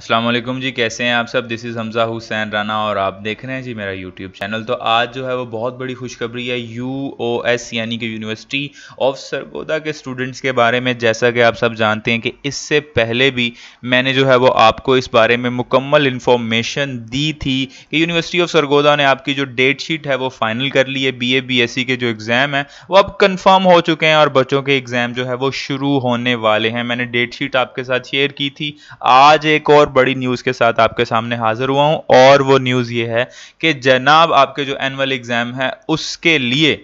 असलम जी कैसे हैं आप सब दिस इज़ हमज़ा हुसैन राना और आप देख रहे हैं जी मेरा यूट्यूब चैनल तो आज जो है वो बहुत बड़ी खुशखबरी है यू ओ एस यानी कि यूनिवर्सिटी ऑफ सरगोदा के स्टूडेंट्स के बारे में जैसा कि आप सब जानते हैं कि इससे पहले भी मैंने जो है वो आपको इस बारे में मुकम्मल इन्फॉर्मेशन दी थी कि यूनिवर्सिटी ऑफ सरगोदा ने आपकी जो डेट शीट है वो फाइनल कर ली है B A B S C के जो एग्ज़ाम है वो अब कन्फर्म हो चुके हैं और बच्चों के एग्ज़ाम जो है वो शुरू होने वाले हैं मैंने डेट शीट आपके साथ शेयर की थी आज एक और और बड़ी न्यूज़ के साथ आपके सामने हाजिर हुआ हूँ और वो न्यूज़ ये है कि जनाब आपके जो एनुअल एग्ज़ाम है उसके लिए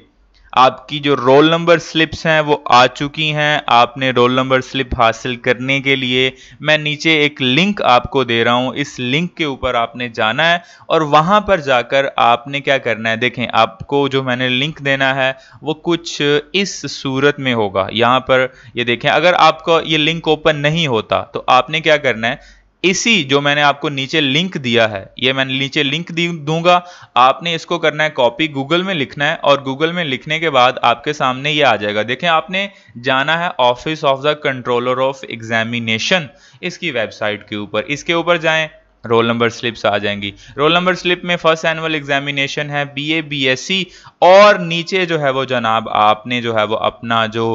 आपकी जो रोल नंबर स्लिप्स हैं वो आ चुकी हैं आपने रोल नंबर स्लिप हासिल करने के लिए मैं नीचे एक लिंक आपको दे रहा हूँ इस लिंक के ऊपर आपने जाना है और वहाँ पर जाकर आपने क्या करना है देखें आपको जो मैंने लिंक देना है वो कुछ इस सूरत में होगा यहाँ पर ये यह देखें अगर आपका ये लिंक ओपन नहीं होता तो आपने क्या करना है इसी जो मैंने आपको नीचे लिंक दिया है ये मैंने नीचे लिंक दूंगा आपने इसको करना है कॉपी गूगल में लिखना है और गूगल में लिखने के बाद आपके सामने ये आ जाएगा देखें आपने जाना है office of the controller of examination इसकी वेबसाइट के ऊपर इसके ऊपर जाएं रोल नंबर स्लिप्स आ जाएंगी रोल नंबर स्लिप में फर्स्ट एनुअल एग्जामिनेशन है B A B S C और नीचे जो है वो जनाब आपने जो है वो अपना जो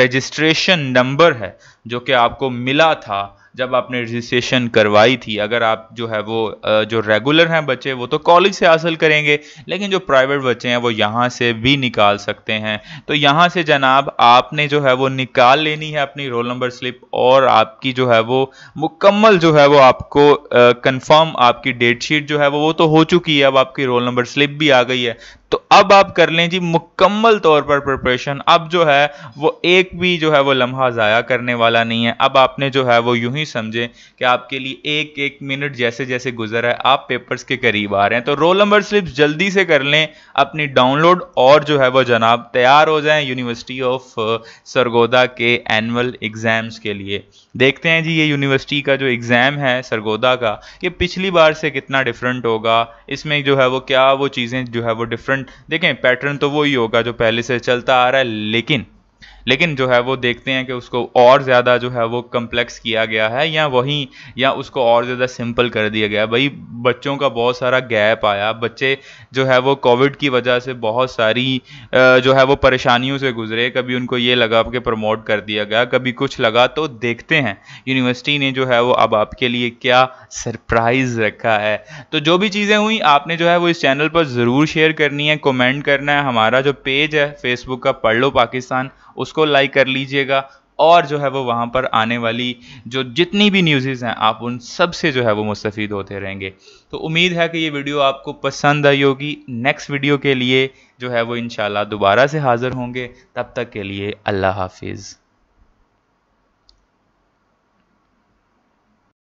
रजिस्ट्रेशन नंबर है जो कि आपको मिला था जब आपने रजिस्ट्रेशन करवाई थी अगर आप जो है वो जो रेगुलर हैं बच्चे वो तो कॉलेज से हासिल करेंगे लेकिन जो प्राइवेट बच्चे हैं वो यहाँ से भी निकाल सकते हैं तो यहाँ से जनाब आपने जो है वो निकाल लेनी है अपनी रोल नंबर स्लिप और आपकी जो है वो मुकम्मल जो है वो आपको कन्फर्म आपकी डेट शीट जो है वो वो तो हो चुकी है अब आपकी रोल नंबर स्लिप भी आ गई है तो अब आप कर लें जी मुकम्मल तौर पर प्रिपरेशन अब जो है वो एक भी जो है वो लम्हा ज़ाया करने वाला नहीं है अब आपने जो है वो यूं ही समझें कि आपके लिए एक एक मिनट जैसे जैसे गुजर है आप पेपर्स के करीब आ रहे हैं तो रोल नंबर स्लिप्स जल्दी से कर लें अपनी डाउनलोड और जो है वो जनाब तैयार हो जाए यूनिवर्सिटी ऑफ सरगोदा के एनअल एग्ज़ाम्स के लिए देखते हैं जी ये यूनिवर्सिटी का जो एग्ज़ाम है सरगोदा का ये पिछली बार से कितना डिफरेंट होगा इसमें जो है वो क्या वो चीज़ें जो है वो डिफरेंट पैटर्न देखें पैटर्न तो वही होगा जो पहले से चलता आ रहा है लेकिन लेकिन जो है वो देखते हैं कि उसको और ज़्यादा जो है वो कम्प्लेक्स किया गया है या वहीं या उसको और ज़्यादा सिंपल कर दिया गया है भाई बच्चों का बहुत सारा गैप आया बच्चे जो है वो कोविड की वजह से बहुत सारी जो है वो परेशानियों से गुजरे कभी उनको ये लगा कि प्रमोट कर दिया गया कभी कुछ लगा तो देखते हैं यूनिवर्सिटी ने जो है वो अब आपके लिए क्या सरप्राइज़ रखा है तो जो भी चीज़ें हुई आपने जो है वो इस चैनल पर ज़रूर शेयर करनी है कमेंट करना है हमारा जो पेज है फेसबुक का पढ़ लो पाकिस्तान उसको लाइक कर लीजिएगा और जो है वो वहाँ पर आने वाली जो जितनी भी न्यूज़ेज़ हैं आप उन सब से जो है वो मुस्तफ़ होते रहेंगे तो उम्मीद है कि ये वीडियो आपको पसंद आई होगी नेक्स्ट वीडियो के लिए जो है वो इन दोबारा से हाज़िर होंगे तब तक के लिए अल्लाह हाफिज़